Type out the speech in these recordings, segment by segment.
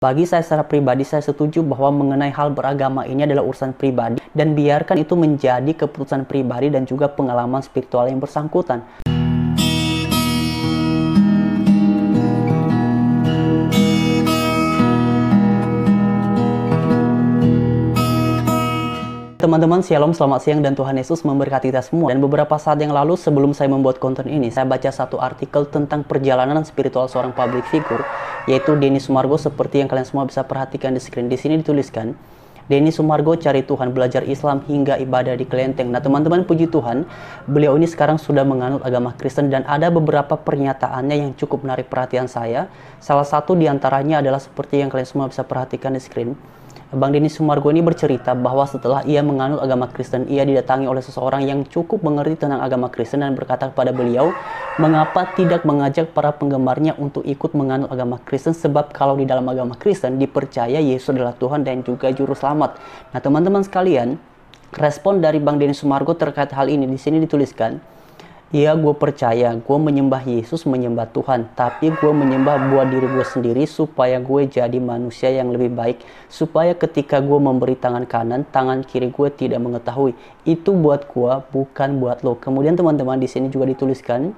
Bagi saya secara pribadi, saya setuju bahwa mengenai hal beragama ini adalah urusan pribadi dan biarkan itu menjadi keputusan pribadi dan juga pengalaman spiritual yang bersangkutan. Teman-teman, shalom, selamat siang dan Tuhan Yesus memberkati kita semua. Dan beberapa saat yang lalu sebelum saya membuat konten ini, saya baca satu artikel tentang perjalanan spiritual seorang public figure, yaitu Denny Sumargo seperti yang kalian semua bisa perhatikan di screen. Di sini dituliskan, Denny Sumargo cari Tuhan, belajar Islam hingga ibadah di Kelenteng. Nah teman-teman puji Tuhan, beliau ini sekarang sudah menganut agama Kristen dan ada beberapa pernyataannya yang cukup menarik perhatian saya. Salah satu diantaranya adalah seperti yang kalian semua bisa perhatikan di screen Bang Denis Sumargo ini bercerita bahwa setelah ia menganut agama Kristen, ia didatangi oleh seseorang yang cukup mengerti tentang agama Kristen dan berkata kepada beliau, mengapa tidak mengajak para penggemarnya untuk ikut menganut agama Kristen sebab kalau di dalam agama Kristen dipercaya Yesus adalah Tuhan dan juga Juru Selamat. Nah teman-teman sekalian, respon dari Bang Denis Sumargo terkait hal ini di sini dituliskan, Iya gue percaya, gue menyembah Yesus, menyembah Tuhan. Tapi gue menyembah buat diri gue sendiri supaya gue jadi manusia yang lebih baik. Supaya ketika gue memberi tangan kanan, tangan kiri gue tidak mengetahui. Itu buat gue, bukan buat lo. Kemudian teman-teman di sini juga dituliskan,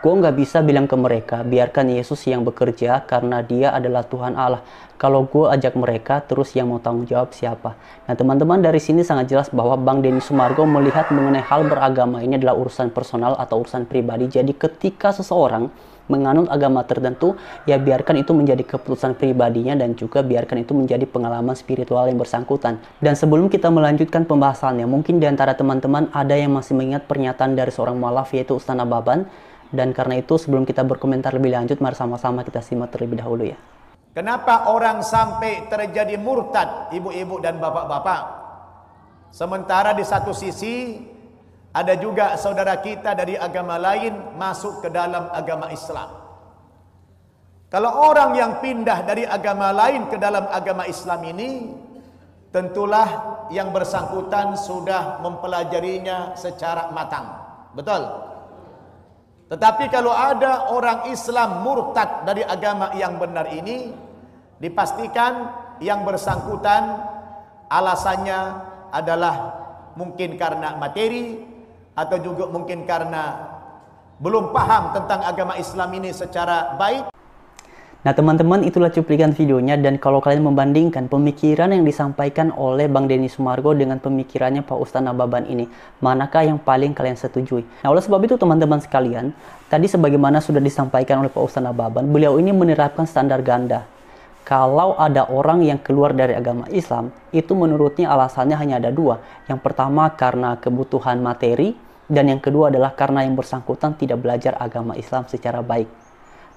Gue nggak bisa bilang ke mereka, biarkan Yesus yang bekerja karena dia adalah Tuhan Allah. Kalau gue ajak mereka, terus yang mau tanggung jawab siapa? Nah teman-teman dari sini sangat jelas bahwa Bang Denny Sumargo melihat mengenai hal beragama ini adalah urusan personal atau urusan pribadi. Jadi ketika seseorang menganut agama tertentu, ya biarkan itu menjadi keputusan pribadinya dan juga biarkan itu menjadi pengalaman spiritual yang bersangkutan. Dan sebelum kita melanjutkan pembahasannya, mungkin di antara teman-teman ada yang masih mengingat pernyataan dari seorang mualaf yaitu Ustana Baban dan karena itu sebelum kita berkomentar lebih lanjut, mari sama-sama kita simak terlebih dahulu ya. Kenapa orang sampai terjadi murtad, ibu-ibu dan bapak-bapak? Sementara di satu sisi, ada juga saudara kita dari agama lain masuk ke dalam agama Islam. Kalau orang yang pindah dari agama lain ke dalam agama Islam ini, tentulah yang bersangkutan sudah mempelajarinya secara matang. Betul? Tetapi kalau ada orang Islam murtad dari agama yang benar ini, dipastikan yang bersangkutan alasannya adalah mungkin karena materi atau juga mungkin karena belum paham tentang agama Islam ini secara baik. Nah teman-teman itulah cuplikan videonya dan kalau kalian membandingkan pemikiran yang disampaikan oleh Bang Denny Sumargo dengan pemikirannya Pak Ustaz Nababan ini, manakah yang paling kalian setujui? Nah oleh sebab itu teman-teman sekalian, tadi sebagaimana sudah disampaikan oleh Pak Ustaz Nababan, beliau ini menerapkan standar ganda. Kalau ada orang yang keluar dari agama Islam, itu menurutnya alasannya hanya ada dua. Yang pertama karena kebutuhan materi, dan yang kedua adalah karena yang bersangkutan tidak belajar agama Islam secara baik.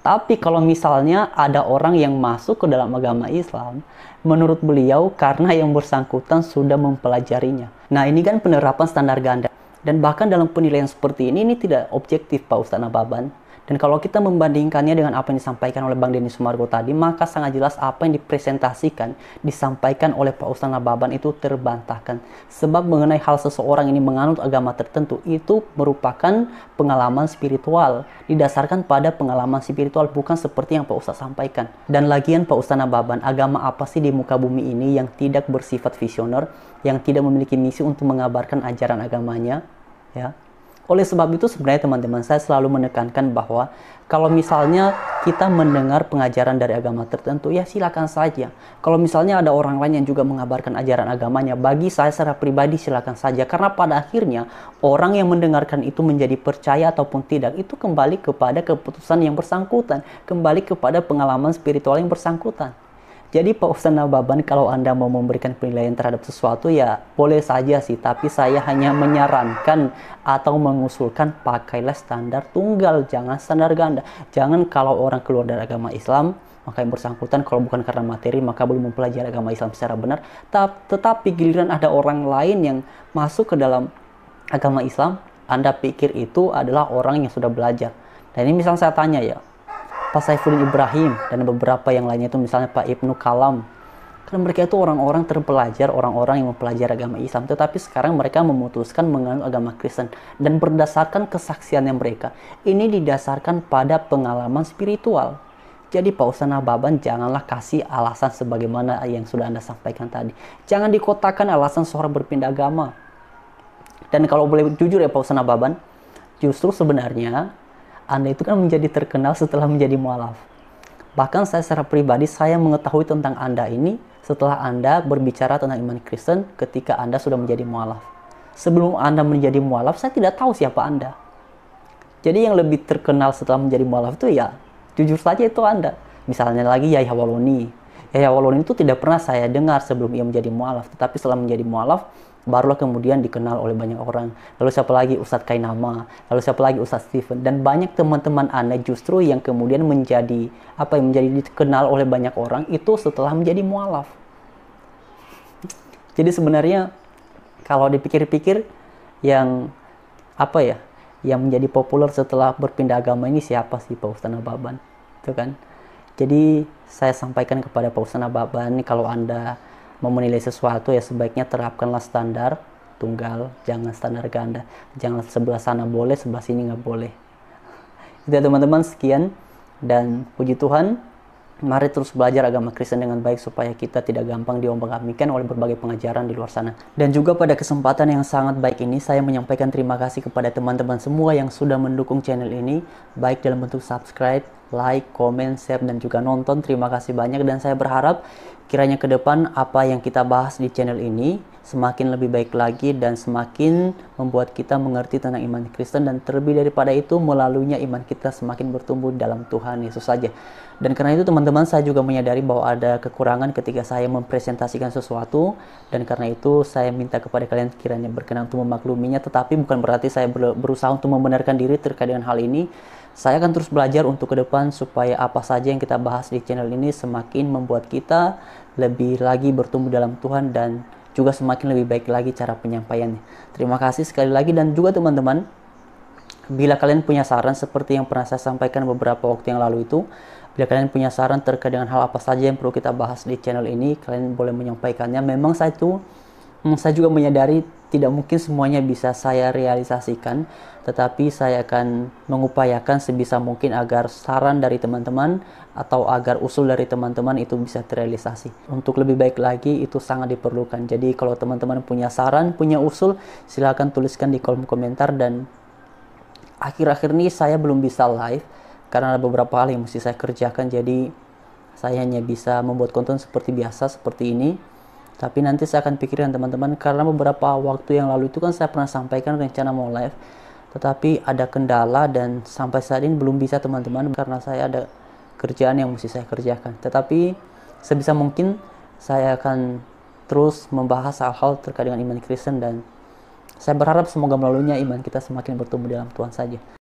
Tapi kalau misalnya ada orang yang masuk ke dalam agama Islam, menurut beliau karena yang bersangkutan sudah mempelajarinya. Nah ini kan penerapan standar ganda. Dan bahkan dalam penilaian seperti ini, ini tidak objektif Pak Ustaz Nababan. Dan kalau kita membandingkannya dengan apa yang disampaikan oleh Bang Denny Sumargo tadi, maka sangat jelas apa yang dipresentasikan, disampaikan oleh Pak Ustaz Nababan itu terbantahkan. Sebab mengenai hal seseorang ini menganut agama tertentu, itu merupakan pengalaman spiritual. Didasarkan pada pengalaman spiritual, bukan seperti yang Pak Ustaz sampaikan. Dan lagian Pak Ustaz Nababan, agama apa sih di muka bumi ini yang tidak bersifat visioner, yang tidak memiliki misi untuk mengabarkan ajaran agamanya, ya oleh sebab itu sebenarnya teman-teman saya selalu menekankan bahwa kalau misalnya kita mendengar pengajaran dari agama tertentu, ya silakan saja. Kalau misalnya ada orang lain yang juga mengabarkan ajaran agamanya, bagi saya secara pribadi silakan saja. Karena pada akhirnya orang yang mendengarkan itu menjadi percaya ataupun tidak, itu kembali kepada keputusan yang bersangkutan, kembali kepada pengalaman spiritual yang bersangkutan. Jadi Pak Ustaz Nababan kalau Anda mau memberikan penilaian terhadap sesuatu ya boleh saja sih tapi saya hanya menyarankan atau mengusulkan pakailah standar tunggal jangan standar ganda. Jangan kalau orang keluar dari agama Islam maka yang bersangkutan kalau bukan karena materi maka belum mempelajari agama Islam secara benar tetapi giliran ada orang lain yang masuk ke dalam agama Islam Anda pikir itu adalah orang yang sudah belajar. Dan ini misalnya saya tanya ya, Pak Saifuddin Ibrahim dan beberapa yang lainnya itu misalnya Pak Ibnu Kalam karena mereka itu orang-orang terpelajar, orang-orang yang mempelajari agama Islam. Tetapi sekarang mereka memutuskan menganut agama Kristen. Dan berdasarkan kesaksiannya mereka, ini didasarkan pada pengalaman spiritual. Jadi Pak Ustaz Nababan janganlah kasih alasan sebagaimana yang sudah Anda sampaikan tadi. Jangan dikotakan alasan seorang berpindah agama. Dan kalau boleh jujur ya Pak Ustaz Nababan, justru sebenarnya anda itu kan menjadi terkenal setelah menjadi mualaf. Bahkan saya secara pribadi, saya mengetahui tentang Anda ini setelah Anda berbicara tentang iman Kristen ketika Anda sudah menjadi mualaf. Sebelum Anda menjadi mualaf, saya tidak tahu siapa Anda. Jadi yang lebih terkenal setelah menjadi mualaf itu ya jujur saja itu Anda. Misalnya lagi Yahya Waloni. Yahya Waloni itu tidak pernah saya dengar sebelum ia menjadi mualaf, tetapi setelah menjadi mualaf barulah kemudian dikenal oleh banyak orang. Lalu siapa lagi Ustadz Kainama, lalu siapa lagi Ustadz Steven dan banyak teman-teman Anda justru yang kemudian menjadi apa yang menjadi dikenal oleh banyak orang itu setelah menjadi mualaf. Jadi sebenarnya kalau dipikir-pikir yang apa ya yang menjadi populer setelah berpindah agama ini siapa sih Pak Ustana Baban, Itu kan. Jadi saya sampaikan kepada Pak Ustana Nababan kalau Anda mau menilai sesuatu ya sebaiknya terapkanlah standar tunggal, jangan standar ganda, jangan sebelah sana boleh, sebelah sini nggak boleh. Itu ya, teman-teman sekian dan puji Tuhan, mari terus belajar agama Kristen dengan baik supaya kita tidak gampang diombang-ambingkan oleh berbagai pengajaran di luar sana. Dan juga pada kesempatan yang sangat baik ini saya menyampaikan terima kasih kepada teman-teman semua yang sudah mendukung channel ini baik dalam bentuk subscribe like, comment, share, dan juga nonton. Terima kasih banyak dan saya berharap kiranya ke depan apa yang kita bahas di channel ini semakin lebih baik lagi dan semakin membuat kita mengerti tentang iman Kristen dan terlebih daripada itu melaluinya iman kita semakin bertumbuh dalam Tuhan Yesus saja. Dan karena itu teman-teman saya juga menyadari bahwa ada kekurangan ketika saya mempresentasikan sesuatu dan karena itu saya minta kepada kalian kiranya berkenan untuk memakluminya tetapi bukan berarti saya berusaha untuk membenarkan diri terkait dengan hal ini saya akan terus belajar untuk ke depan supaya apa saja yang kita bahas di channel ini semakin membuat kita lebih lagi bertumbuh dalam Tuhan dan juga semakin lebih baik lagi cara penyampaiannya. Terima kasih sekali lagi dan juga teman-teman, bila kalian punya saran seperti yang pernah saya sampaikan beberapa waktu yang lalu itu, bila kalian punya saran terkait dengan hal apa saja yang perlu kita bahas di channel ini, kalian boleh menyampaikannya. Memang saya itu, hmm, saya juga menyadari tidak mungkin semuanya bisa saya realisasikan, tetapi saya akan mengupayakan sebisa mungkin agar saran dari teman-teman atau agar usul dari teman-teman itu bisa terrealisasi. Untuk lebih baik lagi itu sangat diperlukan. Jadi kalau teman-teman punya saran, punya usul, silahkan tuliskan di kolom komentar dan akhir-akhir ini saya belum bisa live karena ada beberapa hal yang mesti saya kerjakan jadi saya hanya bisa membuat konten seperti biasa seperti ini tapi nanti saya akan pikirkan teman-teman karena beberapa waktu yang lalu itu kan saya pernah sampaikan rencana mau live tetapi ada kendala dan sampai saat ini belum bisa teman-teman karena saya ada kerjaan yang mesti saya kerjakan. Tetapi sebisa mungkin saya akan terus membahas hal-hal terkait dengan iman Kristen dan saya berharap semoga melalunya iman kita semakin bertumbuh dalam Tuhan saja.